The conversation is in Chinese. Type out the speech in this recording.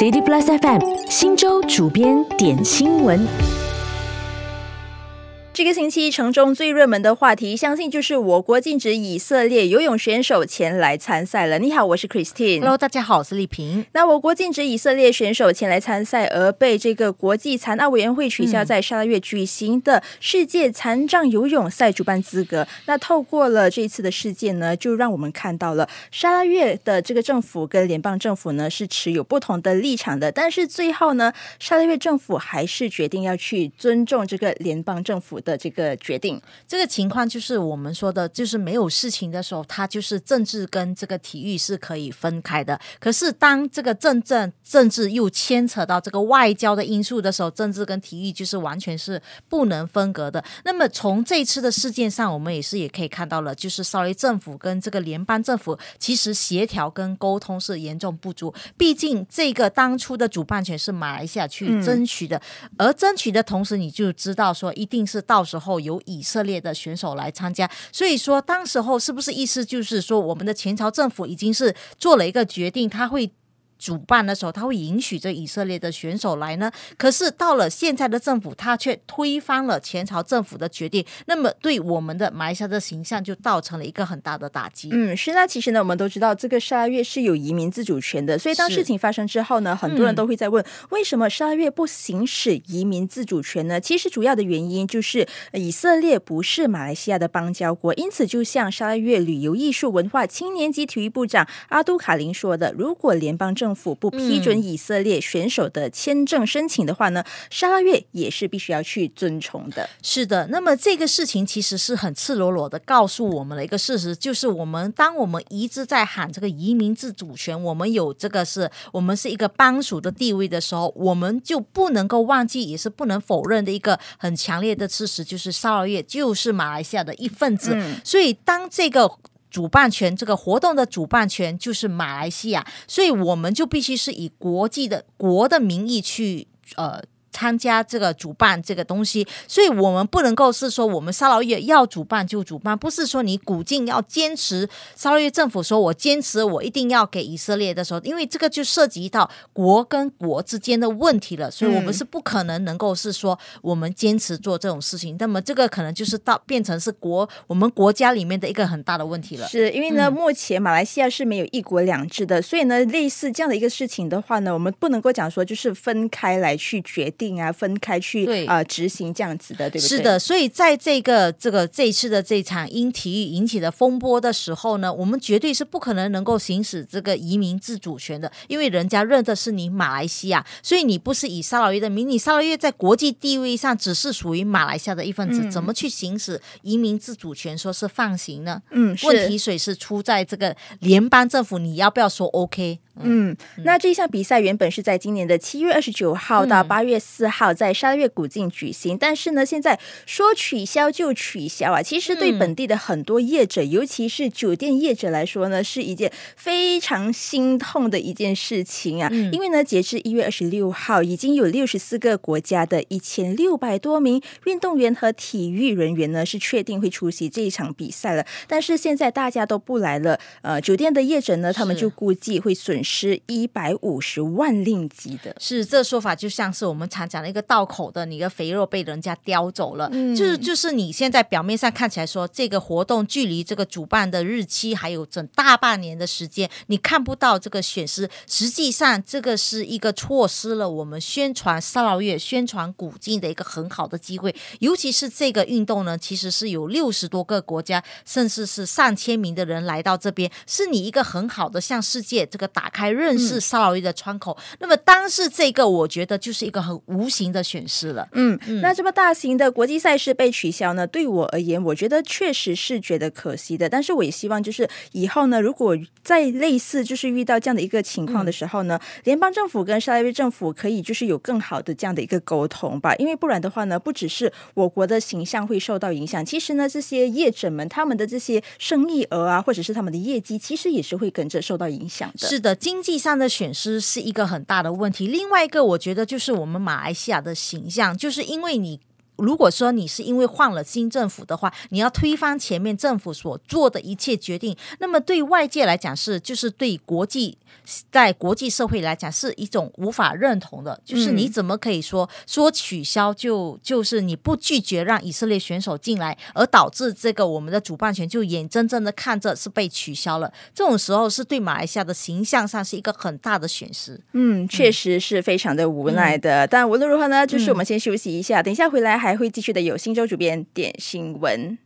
CD Plus FM 新州主编点新闻。这个星期城中最热门的话题，相信就是我国禁止以色列游泳选手前来参赛了。你好，我是 Christine。Hello，大家好，我是丽萍。那我国禁止以色列选手前来参赛，而被这个国际残奥委员会取消在沙拉月举行的世界残障游泳赛主办资格。那透过了这次的事件呢，就让我们看到了沙拉月的这个政府跟联邦政府呢是持有不同的立场的。但是最后呢，沙拉月政府还是决定要去尊重这个联邦政府。的这个决定，这个情况就是我们说的，就是没有事情的时候，它就是政治跟这个体育是可以分开的。可是当这个政政政治又牵扯到这个外交的因素的时候，政治跟体育就是完全是不能分隔的。那么从这次的事件上，我们也是也可以看到了，就是稍微政府跟这个联邦政府其实协调跟沟通是严重不足。毕竟这个当初的主办权是马来西亚去争取的，而争取的同时，你就知道说一定是。到时候由以色列的选手来参加，所以说当时候是不是意思就是说我们的前朝政府已经是做了一个决定，他会。主办的时候，他会允许这以色列的选手来呢。可是到了现在的政府，他却推翻了前朝政府的决定，那么对我们的马来西亚的形象就造成了一个很大的打击。嗯，是那其实呢，我们都知道这个沙月是有移民自主权的，所以当事情发生之后呢，很多人都会在问，为什么沙月不行使移民自主权呢？其实主要的原因就是以色列不是马来西亚的邦交国，因此，就像沙月旅游、艺术、文化、青年及体育部长阿都卡林说的，如果联邦政政府不批准以色列选手的签证申请的话呢，沙拉月也是必须要去遵从的。是的，那么这个事情其实是很赤裸裸的告诉我们的一个事实，就是我们当我们一直在喊这个移民自主权，我们有这个是我们是一个帮属的地位的时候，我们就不能够忘记，也是不能否认的一个很强烈的事实，就是沙拉月就是马来西亚的一份子。所以当这个。主办权，这个活动的主办权就是马来西亚，所以我们就必须是以国际的国的名义去呃。参加这个主办这个东西，所以我们不能够是说我们沙劳越要主办就主办，不是说你古晋要坚持沙劳越政府说我坚持我一定要给以色列的时候，因为这个就涉及到国跟国之间的问题了，所以我们是不可能能够是说我们坚持做这种事情，那么这个可能就是到变成是国我们国家里面的一个很大的问题了。是因为呢，目前马来西亚是没有一国两制的，所以呢，类似这样的一个事情的话呢，我们不能够讲说就是分开来去决。定啊，分开去啊执行这样子的，对不对？是的，所以在这个这个这一次的这场因体育引起的风波的时候呢，我们绝对是不可能能够行使这个移民自主权的，因为人家认的是你马来西亚，所以你不是以沙捞越的名，你沙捞越在国际地位上只是属于马来西亚的一份子，怎么去行使移民自主权？说是放行呢？嗯，问题水是出在这个联邦政府，你要不要说 OK？嗯，那这项比赛原本是在今年的七月二十九号到八月四号在沙月古境举行，但是呢，现在说取消就取消啊！其实对本地的很多业者，尤其是酒店业者来说呢，是一件非常心痛的一件事情啊！因为呢，截至一月二十六号，已经有六十四个国家的一千六百多名运动员和体育人员呢，是确定会出席这一场比赛了，但是现在大家都不来了，呃，酒店的业者呢，他们就估计会损失。是一百五十万令吉的，是这说法就像是我们常讲的一个道口的，你的肥肉被人家叼走了，就是就是你现在表面上看起来说这个活动距离这个主办的日期还有整大半年的时间，你看不到这个损失，实际上这个是一个错失了我们宣传骚扰月宣传古迹的一个很好的机会，尤其是这个运动呢，其实是有六十多个国家，甚至是上千名的人来到这边，是你一个很好的向世界这个打开。还认识沙劳越的窗口，那么当时这个我觉得就是一个很无形的损失了。嗯，那这么大型的国际赛事被取消呢，对我而言，我觉得确实是觉得可惜的。但是我也希望，就是以后呢，如果在类似就是遇到这样的一个情况的时候呢，联邦政府跟沙劳越政府可以就是有更好的这样的一个沟通吧，因为不然的话呢，不只是我国的形象会受到影响，其实呢，这些业者们他们的这些生意额啊，或者是他们的业绩，其实也是会跟着受到影响的。是的。经济上的损失是一个很大的问题。另外一个，我觉得就是我们马来西亚的形象，就是因为你如果说你是因为换了新政府的话，你要推翻前面政府所做的一切决定，那么对外界来讲是就是对国际。在国际社会来讲是一种无法认同的，就是你怎么可以说说取消就就是你不拒绝让以色列选手进来，而导致这个我们的主办权就眼睁睁的看着是被取消了。这种时候是对马来西亚的形象上是一个很大的损失。嗯，确实是非常的无奈的。但无论如何呢，就是我们先休息一下，等一下回来还会继续的。有新州主编点新闻。